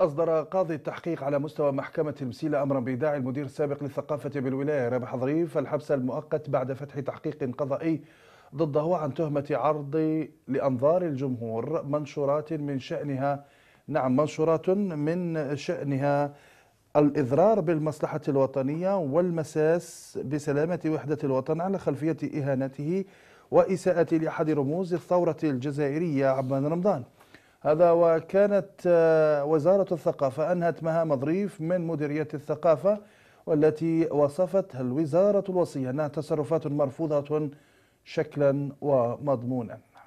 أصدر قاضي التحقيق على مستوى محكمة المسيلة أمرا بإيداع المدير السابق للثقافة بالولاية رابح ظريف الحبس المؤقت بعد فتح تحقيق قضائي ضده عن تهمة عرض لأنظار الجمهور منشورات من شأنها نعم منشورات من شأنها الإضرار بالمصلحة الوطنية والمساس بسلامة وحدة الوطن على خلفية إهانته وإساءة لأحد رموز الثورة الجزائرية عبان رمضان هذا وكانت آه، وزارة الثقافة أنهت مهام ظريف من مديرية الثقافة والتي وصفتها الوزارة الوصية أنها تصرفات مرفوضة شكلا ومضمونا